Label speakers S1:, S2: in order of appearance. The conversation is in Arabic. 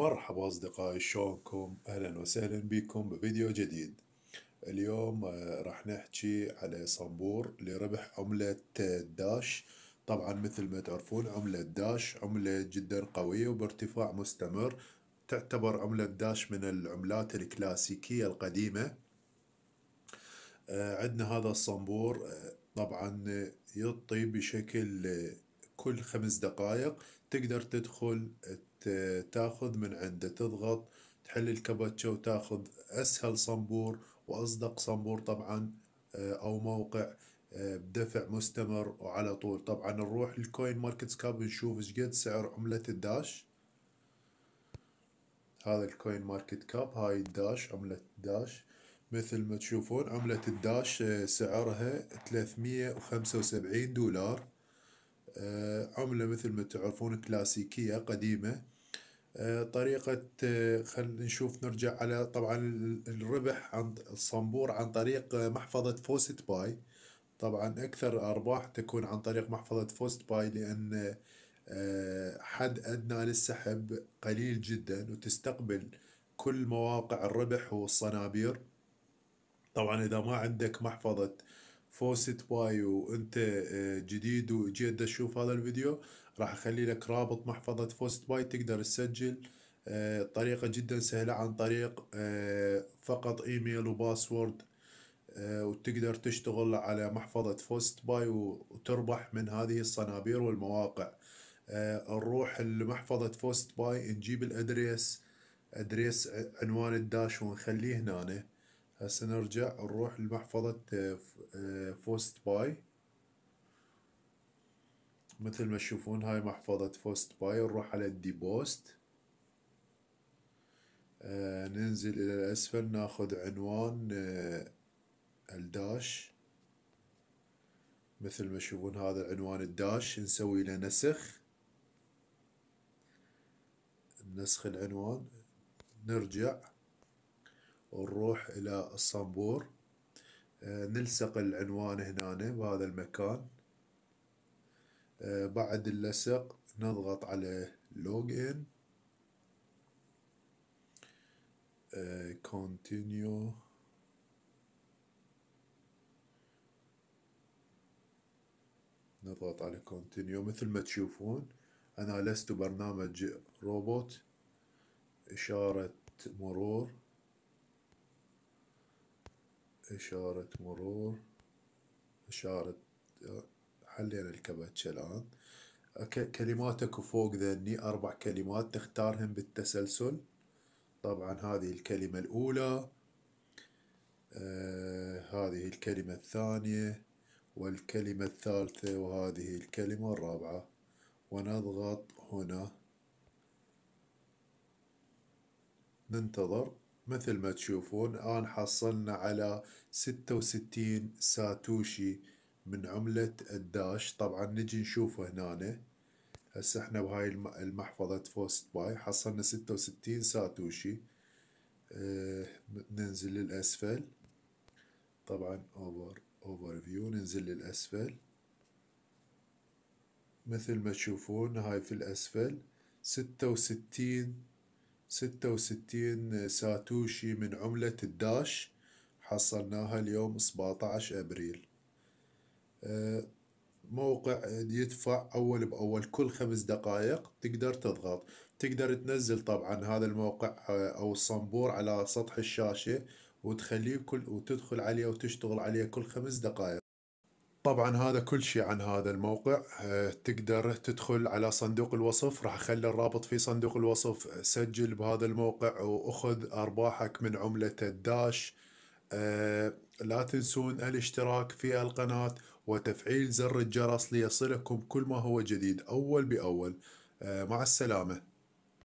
S1: مرحبا أصدقائي شلونكم؟ أهلا وسهلا بكم بفيديو جديد اليوم آه، راح نحكي على صنبور لربح عملة داش طبعا مثل ما تعرفون عملة داش عملة جدا قوية وبارتفاع مستمر تعتبر عملة داش من العملات الكلاسيكية القديمة آه، عندنا هذا الصنبور آه، طبعا يطي بشكل كل خمس دقائق تقدر تدخل تاخذ من عنده تضغط تحل الكبتشة وتاخذ اسهل صنبور واصدق صنبور طبعا آه، او موقع آه، بدفع مستمر وعلى طول طبعا نروح الكوين ماركت كاب نشوف ايش قد سعر عملة الداش هذا الكوين ماركت كاب هاي الداش عملة الداش مثل ما تشوفون عملة الداش آه، سعرها 375 دولار عملة مثل ما تعرفون كلاسيكية قديمة طريقة خل نشوف نرجع على طبعا الربح عن الصنبور عن طريق محفظة فوست باي طبعا أكثر أرباح تكون عن طريق محفظة فوست باي لأن آه، حد أدنى للسحب قليل جدا وتستقبل كل مواقع الربح والصنابير طبعا إذا ما عندك محفظة فوست باي وانت آه، جديد وجيت تشوف هذا الفيديو راح اخلي لك رابط محفظة فوست باي تقدر تسجل الطريقة آه، جدا سهلة عن طريق آه، فقط ايميل وباسورد وتقدر تشتغل على محفظة فوست باي وتربح من هذه الصنابير والمواقع نروح لمحفظة فوست باي نجيب الادريس ادريس عنوان الداش ونخليه هنا هسه نرجع نروح لمحفظة آه، فوست باي آه، مثل ما تشوفون هاي محفظة فوست باي نروح على الديبوست آه ننزل إلى الأسفل ناخذ عنوان آه الداش مثل ما تشوفون هذا العنوان الداش نسوي له نسخ نسخ العنوان نرجع نروح إلى الصنبور آه، نلصق العنوان هنا بهذا المكان آه، بعد اللصق نضغط على لوج ان كونتينيو نضغط على كونتينيو مثل ما تشوفون أنا لست برنامج روبوت إشارة مرور إشارة مرور إشارة حلينا الكبتشة الآن كلماتك فوق ذني أربع كلمات تختارهم بالتسلسل طبعا هذه الكلمة الأولى آه هذه الكلمة الثانية والكلمة الثالثة وهذه الكلمة الرابعة ونضغط هنا ننتظر مثل ما تشوفون الآن حصلنا على ستة وستين ساتوشي من عملة الداش طبعا نجي نشوفه هنا هسه احنا بهاي المحفظة فوست باي حصلنا ستة وستين ساتوشي اه ننزل للأسفل طبعا اوفر اوفر فيو ننزل للأسفل مثل ما تشوفون هاي في الأسفل ستة وستين ستة وستين ساتوشي من عملة الداش حصلناها اليوم عشر أبريل آه، موقع يدفع أول بأول كل خمس دقائق تقدر تضغط تقدر تنزل طبعا هذا الموقع آه، أو الصنبور على سطح الشاشة وتخليه كل وتدخل عليه وتشتغل عليه كل خمس دقائق طبعا هذا كل شيء عن هذا الموقع آه، تقدر تدخل على صندوق الوصف راح اخلي الرابط في صندوق الوصف سجل بهذا الموقع واخذ ارباحك من عملة الداش آه، لا تنسون الاشتراك في القناة وتفعيل زر الجرس ليصلكم كل ما هو جديد اول باول آه، مع السلامه